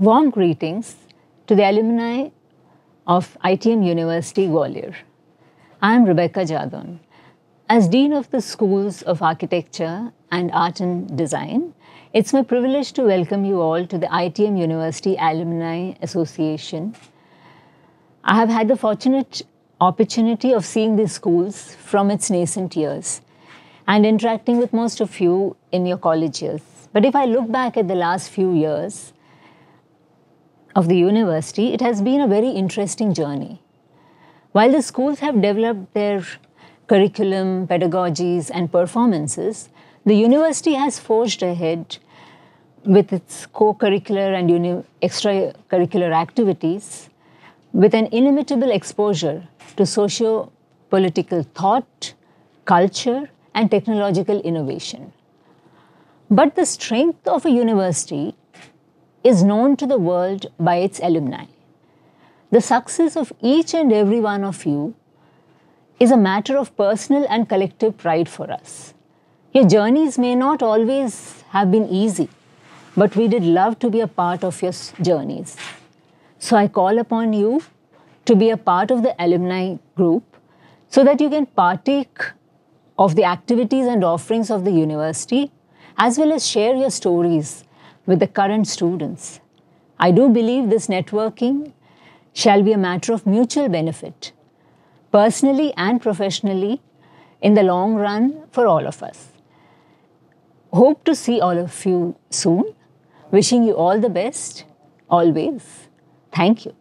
Warm greetings to the alumni of ITM University, Gwalior. I am Rebecca Jadon. As Dean of the Schools of Architecture and Art and Design, it's my privilege to welcome you all to the ITM University Alumni Association. I have had the fortunate opportunity of seeing these schools from its nascent years and interacting with most of you in your college years. But if I look back at the last few years, of the university, it has been a very interesting journey. While the schools have developed their curriculum, pedagogies, and performances, the university has forged ahead with its co curricular and uni- extracurricular activities with an inimitable exposure to socio political thought, culture, and technological innovation. But the strength of a university is known to the world by its alumni. The success of each and every one of you is a matter of personal and collective pride for us. Your journeys may not always have been easy, but we did love to be a part of your journeys. So I call upon you to be a part of the alumni group so that you can partake of the activities and offerings of the university as well as share your stories with the current students. I do believe this networking shall be a matter of mutual benefit, personally and professionally, in the long run for all of us. Hope to see all of you soon. Wishing you all the best, always. Thank you.